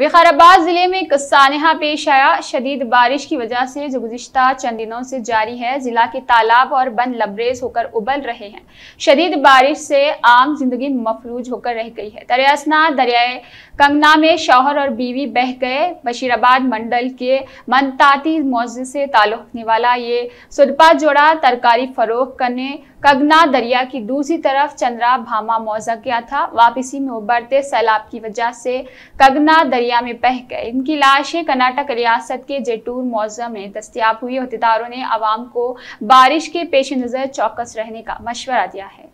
विकाराबाद जिले में एक सानहा पेश आया शदीद बारिश की वजह से जो गुजशत चंद दिनों से जारी है जिला के तालाब और बंद लबरेज होकर उबल रहे हैं शदीद बारिश से आम जिंदगी मफलूज होकर रह गई है दरियासना दरियाए कंगना में शौहर और बीवी बह गए बशीराबाद मंडल के मनताती मौजे से ताल्लुक होने वाला ये सुरपा जोड़ा तरकारी फरोख करने कगना दरिया की दूसरी तरफ चंद्रा भामा मौजा गया था वापसी में उबरते सैलाब की वजह से कगना दरिया में बह गए इनकी लाशें कर्नाटक रियासत के जेटूर मौजा में दस्तियाब हुई अहदेदारों ने आवाम को बारिश के पेश नज़र चौकस रहने का मशवरा दिया है